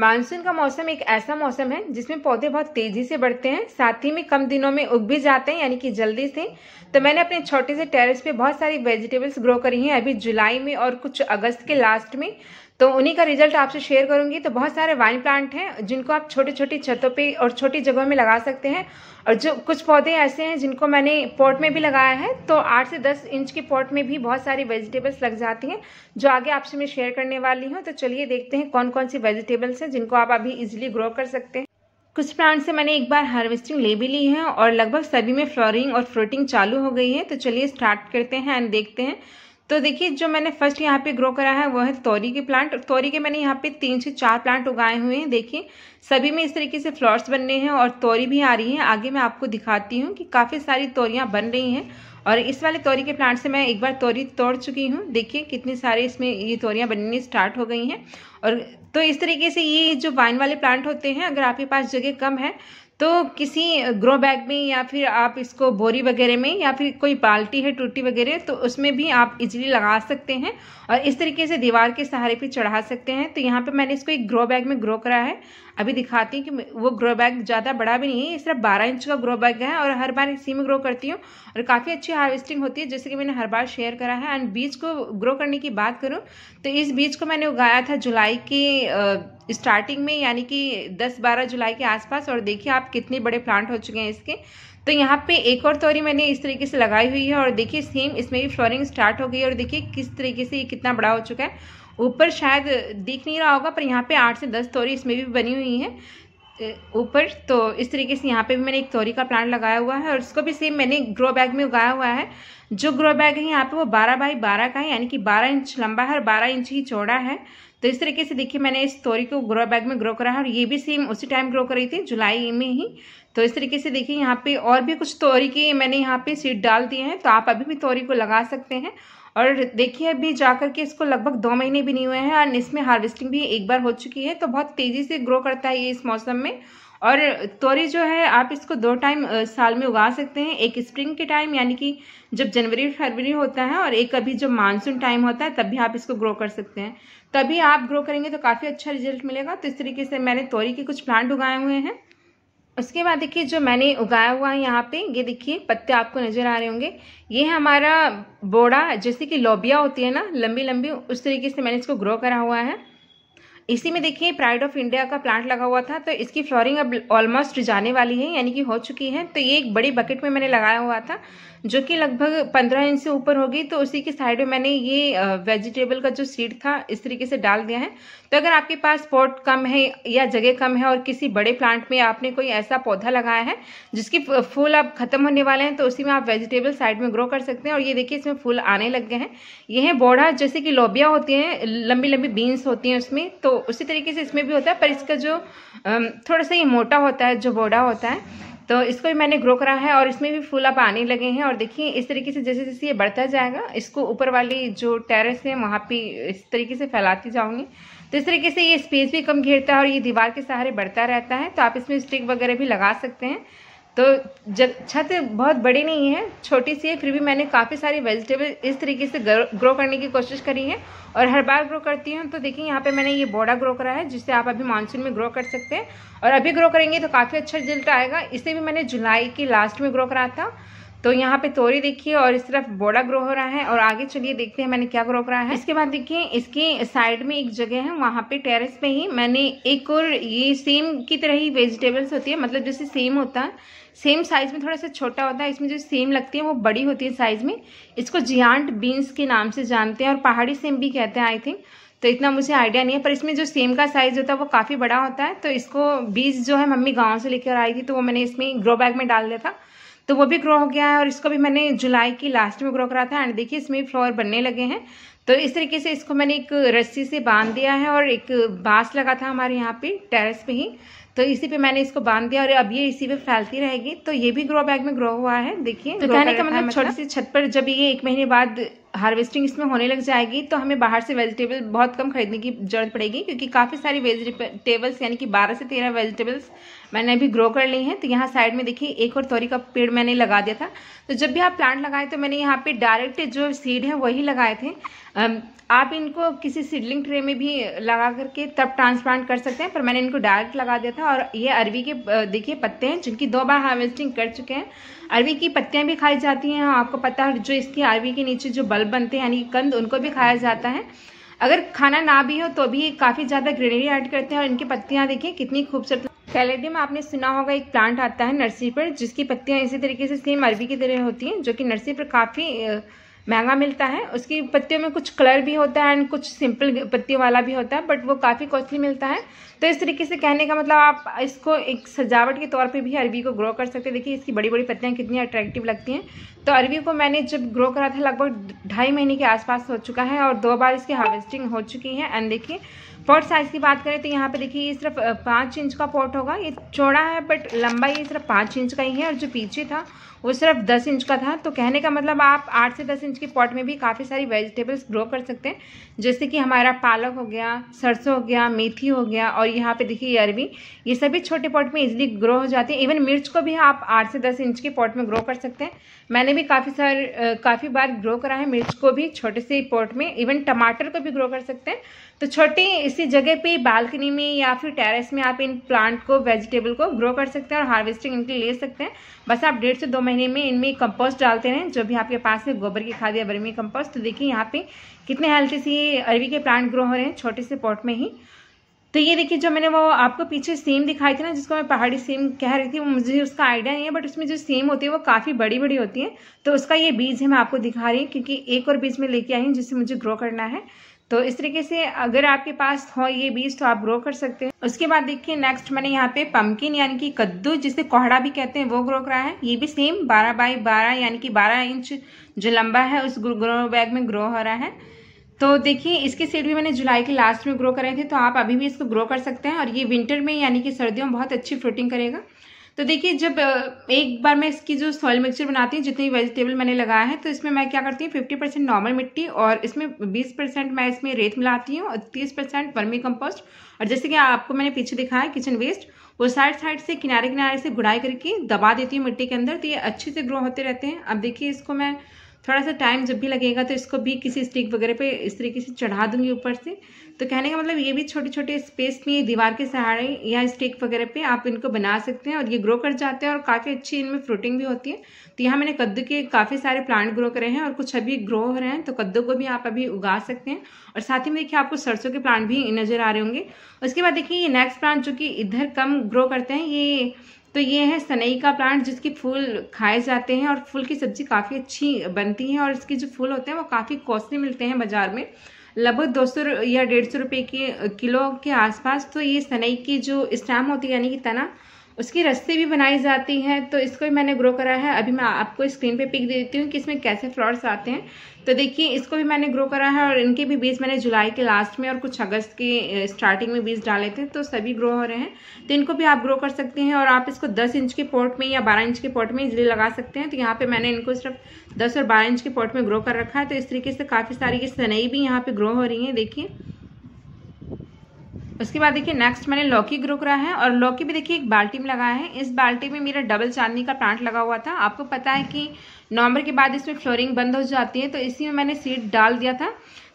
Monsoon का मौसम एक ऐसा मौसम है जिसमें पौधे बहुत तेजी से बढ़ते हैं साथ ही में कम दिनों में उग भी जाते हैं यानी कि जल्दी से तो मैंने अपने छोटे से टेरेस पे बहुत सारी वेजिटेबल्स ग्रो करी हैं अभी जुलाई में और कुछ अगस्त के लास्ट में तो उन्हीं का रिजल्ट आपसे शेयर करूंगी तो बहुत सारे वाइन प्लांट हैं जिनको आप छोटी छोटी छतों पे और छोटी जगहों में लगा सकते हैं और जो कुछ पौधे ऐसे हैं जिनको मैंने पॉट में भी लगाया है तो आठ से दस इंच के पॉट में भी बहुत सारी वेजिटेबल्स लग जाती हैं जो आगे आपसे मैं शेयर करने वाली हूँ तो चलिए देखते हैं कौन कौन सी वेजिटेबल्स हैं जिनको आप अभी इजिली ग्रो कर सकते हैं कुछ प्लांट से मैंने एक बार हार्वेस्टिंग ले भी ली है और लगभग सभी में फ्लोरिंग और फ्रूटिंग चालू हो गई है तो चलिए स्टार्ट करते हैं एंड देखते हैं तो देखिए जो मैंने फर्स्ट यहाँ पे ग्रो करा है वह है तोरी के प्लांट तोरी के मैंने यहाँ पे तीन से चार प्लांट उगाए हुए हैं देखिए सभी में इस तरीके से फ्लावर्स बन रहे हैं और तोरी भी आ रही है आगे मैं आपको दिखाती हूँ कि काफ़ी सारी तोरियाँ बन रही हैं और इस वाले तोरी के प्लांट से मैं एक बार तोरी तोड़ चुकी हूँ देखिए कितनी सारे इसमें ये तोरियाँ बननी स्टार्ट हो गई हैं और तो इस तरीके से ये जो वाइन वाले प्लांट होते हैं अगर आपके पास जगह कम है तो किसी ग्रो बैग में या फिर आप इसको बोरी वगैरह में या फिर कोई बाल्टी है टूटी वगैरह तो उसमें भी आप इजीली लगा सकते हैं और इस तरीके से दीवार के सहारे भी चढ़ा सकते हैं तो यहाँ पे मैंने इसको एक ग्रो बैग में ग्रो करा है अभी दिखाती हूँ कि वो ग्रो बैग ज़्यादा बड़ा भी नहीं है इस तरह बारह इंच का ग्रो बैग है और हर बार इसी में ग्रो करती हूँ और काफ़ी अच्छी हार्वेस्टिंग होती है जैसे कि मैंने हर बार शेयर करा है एंड बीज को ग्रो करने की बात करूँ तो इस बीज को मैंने उगाया था जुलाई के स्टार्टिंग में यानी कि दस बारह जुलाई के आसपास और देखिए आप कितने बड़े प्लांट हो चुके हैं इसके तो यहाँ पे एक और तोरी मैंने इस तरीके से लगाई हुई है और देखिए सेम इसमें भी फ्लोरिंग स्टार्ट हो गई और देखिए किस तरीके से ये कितना बड़ा हो चुका है ऊपर शायद दिख नहीं रहा होगा पर यहाँ पे आठ से दस तोरी इसमें भी बनी हुई है ऊपर तो इस तरीके से यहाँ पे भी मैंने एक तोरी का प्लांट लगाया हुआ है और उसको भी सेम मैंने ग्रो बैग में उगाया हुआ है जो ग्रो बैग है यहाँ पे वो बारह बाई बारह का है यानी कि बारह इंच लंबा है और बारह इंच ही चौड़ा है तो इस तरीके से देखिए मैंने इस तोरी को ग्रो बैग में ग्रो करा है और ये भी सेम उसी टाइम ग्रो करी थी जुलाई में ही तो इस तरीके से देखिए यहाँ पे और भी कुछ तोरी की मैंने यहाँ पे सीड डाल दिए हैं तो आप अभी भी तोरी को लगा सकते हैं और देखिए अभी जाकर के इसको लगभग दो महीने भी नहीं हुए हैं और इसमें हार्वेस्टिंग भी एक बार हो चुकी है तो बहुत तेज़ी से ग्रो करता है ये इस मौसम में और तोरी जो है आप इसको दो टाइम साल में उगा सकते हैं एक स्प्रिंग के टाइम यानी कि जब जनवरी फरवरी होता है और एक अभी जब मानसून टाइम होता है तब भी आप इसको ग्रो कर सकते हैं तभी आप ग्रो करेंगे तो काफ़ी अच्छा रिजल्ट मिलेगा तो इस तरीके से मैंने तोरी के कुछ प्लांट उगाए हुए हैं उसके बाद देखिए जो मैंने उगाया हुआ है यहाँ पे ये देखिए पत्ते आपको नज़र आ रहे होंगे ये हमारा बोड़ा जैसे कि लोबिया होती है ना लंबी लंबी उस तरीके से मैंने इसको ग्रो करा हुआ है इसी में देखिए प्राइड ऑफ इंडिया का प्लांट लगा हुआ था तो इसकी फ्लोरिंग अब ऑलमोस्ट जाने वाली है यानी कि हो चुकी है तो ये एक बड़ी बकेट में मैंने लगाया हुआ था जो कि लगभग पंद्रह इंच से ऊपर होगी तो उसी के साइड में मैंने ये वेजिटेबल का जो सीड था इस तरीके से डाल दिया है तो अगर आपके पास पॉट कम है या जगह कम है और किसी बड़े प्लांट में आपने कोई ऐसा पौधा लगाया है जिसकी फूल आप खत्म होने वाले हैं तो उसी में आप वेजिटेबल साइड में ग्रो कर सकते हैं और ये देखिए इसमें फूल आने लग गए हैं ये है बोढ़ा जैसे कि लोबिया होती हैं लंबी लंबी बीन्स होती हैं उसमें तो उसी तरीके से इसमें भी होता है पर इसका जो थोड़ा सा ये मोटा होता है जो बोढ़ा होता है तो इसको भी मैंने ग्रो करा है और इसमें भी फूल आप आने लगे हैं और देखिए इस तरीके से जैसे जैसे ये बढ़ता जाएगा इसको ऊपर वाली जो टेरेस है वहाँ पे इस तरीके से फैलाती जाऊँगी तो इस तरीके से ये स्पेस भी कम घेरता है और ये दीवार के सहारे बढ़ता रहता है तो आप इसमें स्टिक वगैरह भी लगा सकते हैं तो जग छत बहुत बड़ी नहीं है छोटी सी है फिर भी मैंने काफ़ी सारी वेजिटेबल इस तरीके से ग्रो करने की कोशिश करी है और हर बार ग्रो करती हूँ तो देखिए यहाँ पे मैंने ये बोड़ा ग्रो करा है जिससे आप अभी मानसून में ग्रो कर सकते हैं और अभी ग्रो करेंगे तो काफ़ी अच्छा रिजल्ट आएगा इसे भी मैंने जुलाई की लास्ट में ग्रो करा था तो यहाँ पे तोरी देखिए और इस तरफ बोड़ा ग्रो हो रहा है और आगे चलिए देखते हैं मैंने क्या ग्रो करा है इसके बाद देखिए इसकी साइड में एक जगह है वहाँ पे टेरेस पे ही मैंने एक और ये सेम की तरह ही वेजिटेबल्स होती है मतलब जैसे सेम होता है सेम साइज़ में थोड़ा सा छोटा होता है इसमें जो सेम लगती है वो बड़ी होती है साइज़ में इसको जियांट बीन्स के नाम से जानते हैं और पहाड़ी सेम भी कहते हैं आई थिंक तो इतना मुझे आइडिया नहीं है पर इसमें जो सेम का साइज़ होता है वो काफ़ी बड़ा होता है तो इसको बीज जो है मम्मी गाँव से लेकर आई थी तो वो मैंने इसमें ग्रो बैग में डाल दिया था तो वो भी ग्रो हो गया है और इसको भी मैंने जुलाई की लास्ट में ग्रो करा था एंड देखिए इसमें भी फ्लावर बनने लगे हैं तो इस तरीके से इसको मैंने एक रस्सी से बांध दिया है और एक बांस लगा था हमारे यहाँ पे टेरेस पे ही तो इसी पे मैंने इसको बांध दिया और अब ये इसी पे फैलती रहेगी तो ये भी ग्रो बैग में ग्रो हुआ है देखिए तो कहने का मतलब, मतलब। छोटी सी छत पर जब ये एक महीने बाद हार्वेस्टिंग इसमें होने लग जाएगी तो हमें बाहर से वेजिटेबल बहुत कम खरीदने की जरूरत पड़ेगी क्योंकि काफ़ी सारी वेजिटेबल्स यानी कि 12 से 13 वेजिटेबल्स मैंने अभी ग्रो कर ली हैं तो यहाँ साइड में देखिए एक और तोरी का पेड़ मैंने लगा दिया था तो जब भी आप प्लांट लगाए तो मैंने यहाँ पे डायरेक्ट जो सीड है वही लगाए थे आप इनको किसी सीडलिंग ट्रे में भी लगा करके तब ट्रांसप्लांट कर सकते हैं पर मैंने इनको डायरेक्ट लगा दिया था और ये अरवी के देखिए पत्ते हैं जिनकी दो बार हार्वेस्टिंग कर चुके हैं अरवी की पत्तियाँ भी खाई जाती हैं आपको पता है जो इसकी अरवी के नीचे जो बल्ब बनते हैं यानी कंद उनको भी खाया जाता है अगर खाना ना भी हो तो भी काफ़ी ज़्यादा ग्रीनरी ऐड करते हैं और इनकी पत्तियाँ देखिए कितनी खूबसूरत कैलेडियम आपने सुना होगा एक प्लांट आता है नर्सरी पर जिसकी पत्तियाँ इसी तरीके से सेम अरवी की तरह होती हैं जो कि नर्सरी पर काफ़ी महंगा मिलता है उसकी पत्तियों में कुछ कलर भी होता है एंड कुछ सिंपल पत्तियों वाला भी होता है बट वो काफ़ी कॉस्टली मिलता है तो इस तरीके से कहने का मतलब आप इसको एक सजावट के तौर पे भी अरबी को ग्रो कर सकते हैं देखिए इसकी बड़ी बड़ी पत्तियाँ कितनी अट्रैक्टिव लगती हैं तो अरबी को मैंने जब ग्रो करा था लगभग ढाई महीने के आसपास हो चुका है और दो बार इसकी हार्वेस्टिंग हो चुकी है एंड देखिए पॉट साइज़ की बात करें तो यहाँ पे देखिए ये सिर्फ पाँच इंच का पॉट होगा ये चौड़ा है बट लंबा ये सिर्फ पाँच इंच का ही है और जो पीछे था वो सिर्फ दस इंच का था तो कहने का मतलब आप आठ से दस इंच के पॉट में भी काफ़ी सारी वेजिटेबल्स ग्रो कर सकते हैं जैसे कि हमारा पालक हो गया सरसों हो गया मेथी हो गया और यहाँ पर देखिए अरवी ये सभी छोटे पॉट में इजिली ग्रो हो जाते हैं इवन मिर्च को भी आप आठ से दस इंच के पॉट में ग्रो कर सकते हैं मैंने भी काफ़ी सारे काफ़ी बार ग्रो करा है मिर्च को भी छोटे से पॉट में इवन टमाटर को भी ग्रो कर सकते हैं तो छोटी इसी जगह पे बालकनी में या फिर टेरेस में आप इन प्लांट को वेजिटेबल को ग्रो कर सकते हैं और हार्वेस्टिंग इनके ले सकते हैं बस आप डेढ़ से दो महीने में इनमें कंपोस्ट डालते रहें जो भी आपके पास है गोबर की खाद या बर्मी कंपोस्ट तो देखिए यहाँ पे कितने हेल्थी सी अरवी के प्लांट ग्रो हो रहे हैं छोटे से पॉट में ही तो ये देखिए जो मैंने वो आपको पीछे सेम दिखाई थी ना जिसको मैं पहाड़ी सेम कह रही थी वो मुझे उसका आइडिया नहीं है बट उसमें जो सेम होती है वो काफ़ी बड़ी बड़ी होती है तो उसका ये बीज है मैं आपको दिखा रही हूँ क्योंकि एक और बीज में लेके आई हूँ जिससे मुझे ग्रो करना है तो इस तरीके से अगर आपके पास हो ये बीज तो आप ग्रो कर सकते हैं उसके बाद देखिए नेक्स्ट मैंने यहाँ पे पम्पकिन यानी कि कद्दू जिसे कोहड़ा भी कहते हैं वो ग्रो करा है ये भी सेम 12 बाई 12 यानी कि 12 इंच जो लंबा है उस ग्रो बैग में ग्रो हो रहा है तो देखिए इसके सीड भी मैंने जुलाई के लास्ट में ग्रो कराए थे तो आप अभी भी इसको ग्रो कर सकते हैं और ये विंटर में यानी कि सर्दियों में बहुत अच्छी फ्रूटिंग करेगा तो देखिए जब एक बार मैं इसकी जो सॉइल मिक्सचर बनाती हूँ जितनी वेजिटेबल मैंने लगाया है तो इसमें मैं क्या करती हूँ फिफ्टी परसेंट नॉर्मल मिट्टी और इसमें बीस परसेंट मैं इसमें रेत मिलाती हूँ और तीस परसेंट वर्मी कंपोस्ट और जैसे कि आपको मैंने पीछे दिखाया किचन वेस्ट वो साइड साइड से किनारे किनारे से घुड़ाई करके दबा देती हूँ मिट्टी के अंदर तो ये अच्छे से ग्रो होते रहते हैं अब देखिए इसको मैं थोड़ा सा टाइम जब भी लगेगा तो इसको भी किसी स्टिक वगैरह पे इस तरीके से चढ़ा दूंगी ऊपर से तो कहने का मतलब ये भी छोटे छोटे स्पेस में दीवार के सहारे या स्टिक वगैरह पे आप इनको बना सकते हैं और ये ग्रो कर जाते हैं और काफ़ी अच्छी इनमें फ्रूटिंग भी होती है तो यहाँ मैंने कद्दू के काफ़ी सारे प्लांट ग्रो करे हैं और कुछ अभी ग्रो हो रहे हैं तो कद्दू को भी आप अभी उगा सकते हैं और साथ ही में देखिए आपको सरसों के प्लांट भी नज़र आ रहे होंगे उसके बाद देखिए ये नेक्स्ट प्लांट जो कि इधर कम ग्रो करते हैं ये तो ये है सनई का प्लांट जिसके फूल खाए जाते हैं और फूल की सब्जी काफ़ी अच्छी बनती है और इसके जो फूल होते हैं वो काफ़ी कॉस्टली मिलते हैं बाज़ार में लगभग दो सौ या डेढ़ सौ रुपये के किलो के आसपास तो ये सनई की जो स्टैम होती है यानी कि तना उसकी रस्ते भी बनाई जाती हैं तो इसको भी मैंने ग्रो करा है अभी मैं आपको स्क्रीन पे पिक दे देती हूँ कि इसमें कैसे फ्लावर्स आते हैं तो देखिए इसको भी मैंने ग्रो करा है और इनके भी बीज मैंने जुलाई के लास्ट में और कुछ अगस्त के स्टार्टिंग में बीज डाले थे तो सभी ग्रो हो रहे हैं तो इनको भी आप ग्रो कर सकते हैं और आप इसको दस इंच के पॉट में या बारह इंच के पॉट में इजली लगा सकते हैं तो यहाँ पर मैंने इनको सिर्फ दस और बारह इंच के पॉट में ग्रो कर रखा है तो इस तरीके से काफ़ी सारी की सनई भी यहाँ पर ग्रो हो रही है देखिए उसके बाद देखिए नेक्स्ट मैंने लौकी ग्रो करा है और लौकी भी देखिए एक बाल्टी में लगाया है इस बाल्टी में मेरा डबल चांदनी का प्लांट लगा हुआ था आपको पता है कि नवंबर के बाद इसमें फ्लोरिंग बंद हो जाती है तो इसी में मैंने सीड डाल दिया था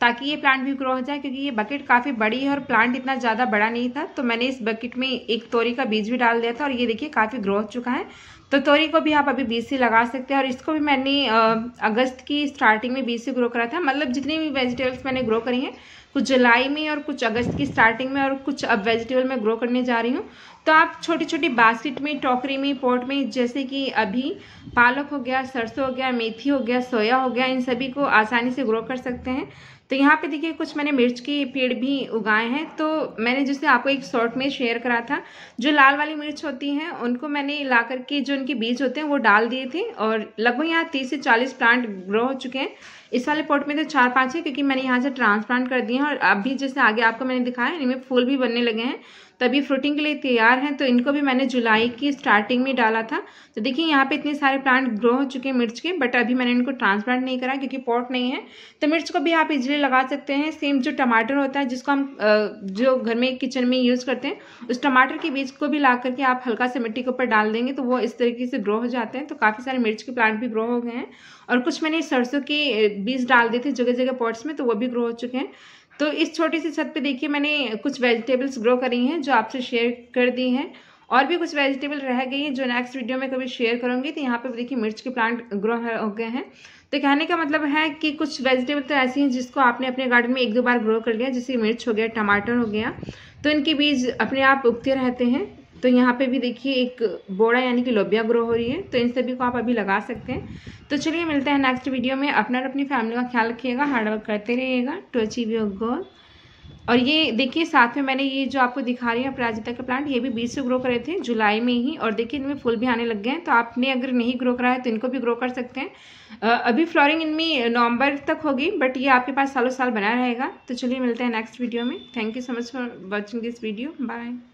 ताकि ये प्लांट भी ग्रो हो जाए क्योंकि ये बकेट काफ़ी बड़ी है और प्लांट इतना ज़्यादा बड़ा नहीं था तो मैंने इस बकेट में एक तोरी का बीज भी डाल दिया था और ये देखिए काफ़ी ग्रो हो चुका है तो तोरी को भी आप अभी बीज से लगा सकते हैं और इसको भी मैंने अगस्त की स्टार्टिंग में बीज से ग्रो करा था मतलब जितनी भी वेजिटेबल्स मैंने ग्रो करी हैं कुछ जुलाई में और कुछ अगस्त की स्टार्टिंग में और कुछ अब वेजिटेबल में ग्रो करने जा रही हूँ तो आप छोटी छोटी बास्केट में टोकरी में पॉट में जैसे कि अभी पालक हो गया सरसों हो गया मेथी हो गया सोया हो गया इन सभी को आसानी से ग्रो कर सकते हैं तो यहाँ पे देखिए कुछ मैंने मिर्च के पेड़ भी उगाए हैं तो मैंने जिसे आपको एक शॉर्ट में शेयर करा था जो लाल वाली मिर्च होती हैं उनको मैंने ला करके जो उनके बीज होते हैं वो डाल दिए थे और लगभग यहाँ तीस से चालीस प्लांट ग्रो हो चुके हैं इस वाले पॉट में तो चार पाँच है क्योंकि मैंने यहाँ से ट्रांसप्लांट कर दिए हैं और अभी जैसे आगे आपको मैंने दिखाया इनमें फूल भी बनने लगे हैं तभी फ्रूटिंग के लिए तैयार हैं तो इनको भी मैंने जुलाई की स्टार्टिंग में डाला था तो देखिए यहाँ पे इतने सारे प्लांट ग्रो हो चुके हैं मिर्च के बट अभी मैंने इनको ट्रांसप्लांट नहीं करा क्योंकि पॉट नहीं है तो मिर्च को भी आप इजिली लगा सकते हैं सेम जो टमाटर होता है जिसको हम जो घर में किचन में यूज़ करते हैं उस टमाटर के बीज को भी ला करके आप हल्का सा मिट्टी के ऊपर डाल देंगे तो वो इस तरीके से ग्रो हो जाते हैं तो काफ़ी सारे मिर्च के प्लांट भी ग्रो हो गए हैं और कुछ मैंने सरसों के बीज डाल दिए थे जगह जगह पॉट्स में तो वो भी ग्रो हो चुके हैं तो इस छोटी सी छत पे देखिए मैंने कुछ वेजिटेबल्स ग्रो करी हैं जो आपसे शेयर कर दी हैं और भी कुछ वेजिटेबल रह गई हैं जो नेक्स्ट वीडियो में कभी शेयर करूँगी तो यहाँ पे देखिए मिर्च के प्लांट ग्रो हो गए हैं तो कहने का मतलब है कि कुछ वेजिटेबल तो ऐसी हैं जिसको आपने अपने गार्डन में एक दो बार ग्रो कर लिया जैसे मिर्च हो गया टमाटर हो गया तो इनके बीज अपने आप उगते रहते हैं तो यहाँ पे भी देखिए एक बोड़ा यानी कि लोबिया ग्रो हो रही है तो इन सभी को आप अभी लगा सकते हैं तो चलिए मिलते हैं नेक्स्ट वीडियो में अपना और अपनी फैमिली का ख्याल रखिएगा हार्डवर्क करते रहिएगा टू अचीव योर गोल और ये देखिए साथ में मैंने ये जो आपको दिखा रही है अपराजिता के प्लांट ये भी बीस से ग्रो करे थे जुलाई में ही और देखिए इनमें फूल भी आने लग गए हैं तो आपने अगर नहीं ग्रो करा है तो इनको भी ग्रो कर सकते हैं अभी फ्लोरिंग इनमें नवंबर तक होगी बट ये आपके पास सालों साल बना रहेगा तो चलिए मिलते हैं नेक्स्ट वीडियो में thank you so much for watching this video bye